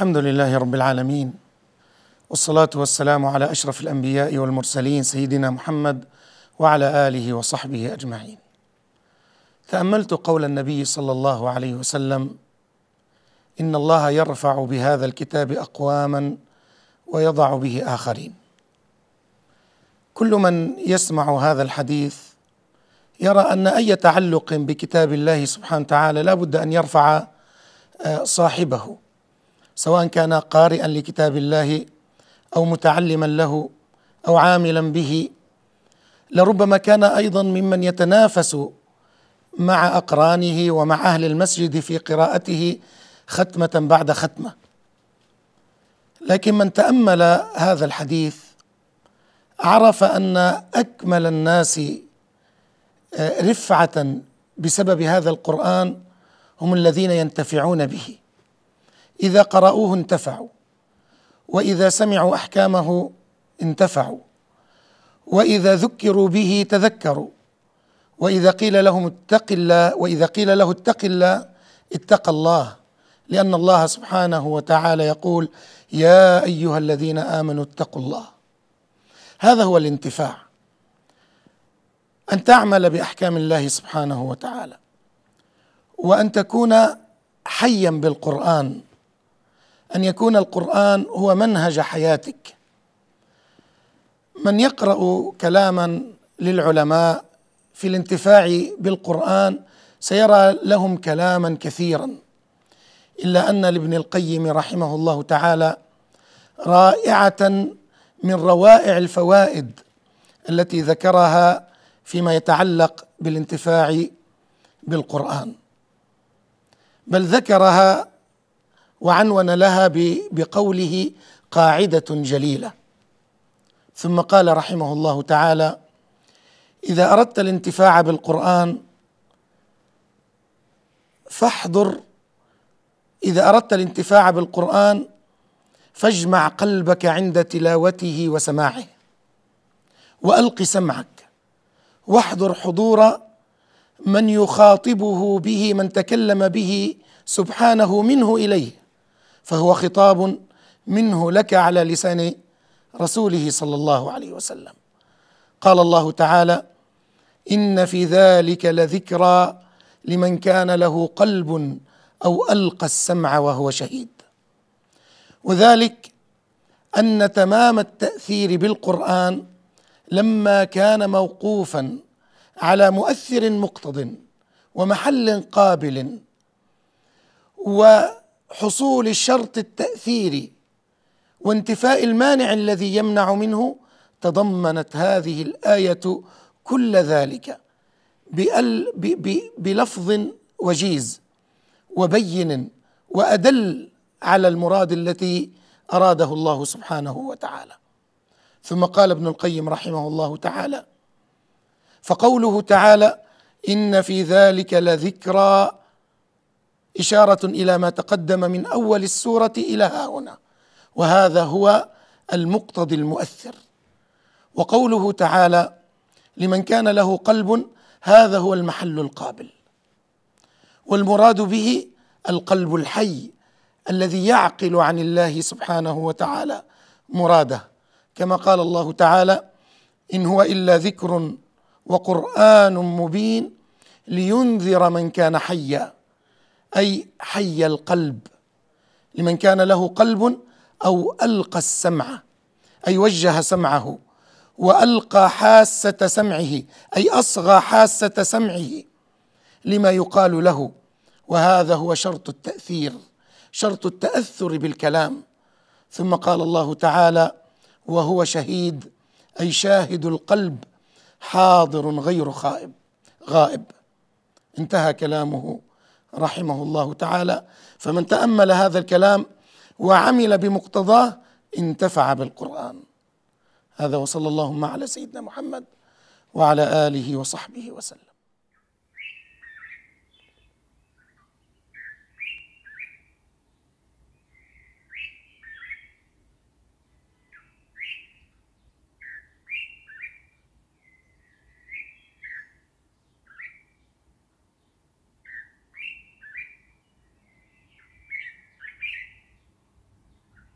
الحمد لله رب العالمين والصلاة والسلام على أشرف الأنبياء والمرسلين سيدنا محمد وعلى آله وصحبه أجمعين تأملت قول النبي صلى الله عليه وسلم إن الله يرفع بهذا الكتاب أقواما ويضع به آخرين كل من يسمع هذا الحديث يرى أن أي تعلق بكتاب الله سبحانه وتعالى لا بد أن يرفع آه، صاحبه سواء كان قارئا لكتاب الله او متعلما له او عاملا به لربما كان ايضا ممن يتنافس مع اقرانه ومع اهل المسجد في قراءته ختمه بعد ختمه لكن من تامل هذا الحديث عرف ان اكمل الناس آه، رفعه بسبب هذا القران هم الذين ينتفعون به إذا قرأوه انتفعوا وإذا سمعوا أحكامه انتفعوا وإذا ذكروا به تذكروا وإذا قيل لهم اتق الله وإذا قيل له اتق الله اتقى الله لأن الله سبحانه وتعالى يقول يا أيها الذين آمنوا اتقوا الله هذا هو الانتفاع أن تعمل بأحكام الله سبحانه وتعالى وأن تكون حيا بالقرآن ان يكون القران هو منهج حياتك من يقرا كلاما للعلماء في الانتفاع بالقران سيرى لهم كلاما كثيرا الا ان لابن القيم رحمه الله تعالى رائعه من روائع الفوائد التي ذكرها فيما يتعلق بالانتفاع بالقران بل ذكرها وعنون لها بقوله قاعده جليله ثم قال رحمه الله تعالى اذا اردت الانتفاع بالقران فاحضر اذا اردت الانتفاع بالقران فاجمع قلبك عند تلاوته وسماعه والق سمعك واحضر حضور من يخاطبه به من تكلم به سبحانه منه اليه فهو خطاب منه لك على لسان رسوله صلى الله عليه وسلم قال الله تعالى ان في ذلك لذكرى لمن كان له قلب او القى السمع وهو شهيد وذلك ان تمام التاثير بالقران لما كان موقوفا على مؤثر مقتض ومحل قابل و حصول الشرط التأثيري وانتفاء المانع الذي يمنع منه تضمنت هذه الآية كل ذلك بأل بلفظ وجيز وبين وأدل على المراد التي أراده الله سبحانه وتعالى ثم قال ابن القيم رحمه الله تعالى فقوله تعالى إن في ذلك لذكرى إشارة إلى ما تقدم من أول السورة إلى ها هنا وهذا هو المقتضي المؤثر وقوله تعالى لمن كان له قلب هذا هو المحل القابل والمراد به القلب الحي الذي يعقل عن الله سبحانه وتعالى مراده كما قال الله تعالى ان هو الا ذكر وقران مبين لينذر من كان حيا اي حي القلب لمن كان له قلب او القى السمع اي وجه سمعه والقى حاسه سمعه اي اصغى حاسه سمعه لما يقال له وهذا هو شرط التاثير شرط التاثر بالكلام ثم قال الله تعالى وهو شهيد اي شاهد القلب حاضر غير خائب غائب انتهى كلامه رحمه الله تعالى فمن تامل هذا الكلام وعمل بمقتضاه انتفع بالقران هذا وصلى اللهم على سيدنا محمد وعلى اله وصحبه وسلم